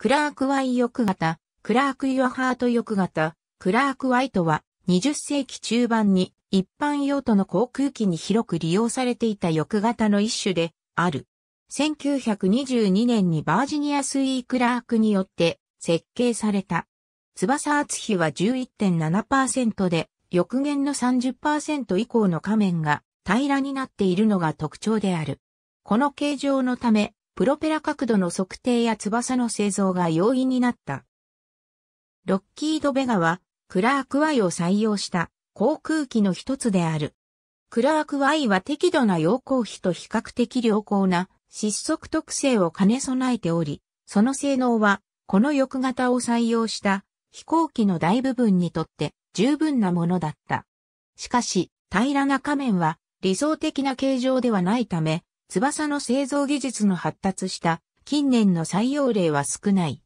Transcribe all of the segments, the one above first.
クラーク・ワイ翼型、クラーク・ユアハート翼型、クラーク・ワイとは20世紀中盤に一般用途の航空機に広く利用されていた翼型の一種である。1922年にバージニアス・イー・クラークによって設計された。翼厚比は11.7%で、翼限の30%以降の仮面が平らになっているのが特徴である。この形状のため、プロペラ角度の測定や翼の製造が容易になった。ロッキード・ベガは、クラークワイを採用した航空機の一つである。クラークワイは適度な陽光比と比較的良好な失速特性を兼ね備えており、その性能は、この翼型を採用した飛行機の大部分にとって十分なものだった。しかし、平らな仮面は理想的な形状ではないため、翼の製造技術の発達した近年の採用例は少ない。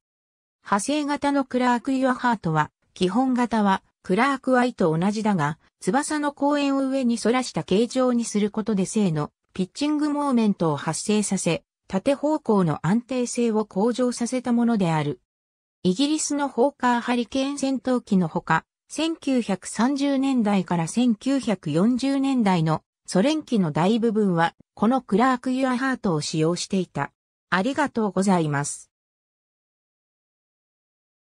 派生型のクラーク・ユアハートは、基本型はクラーク・アイと同じだが、翼の公円を上に反らした形状にすることで正のピッチングモーメントを発生させ、縦方向の安定性を向上させたものである。イギリスのホーカーハリケーン戦闘機のほか、1930年代から1940年代のソ連機の大部分はこのクラーク・ユアハートを使用していた。ありがとうございます。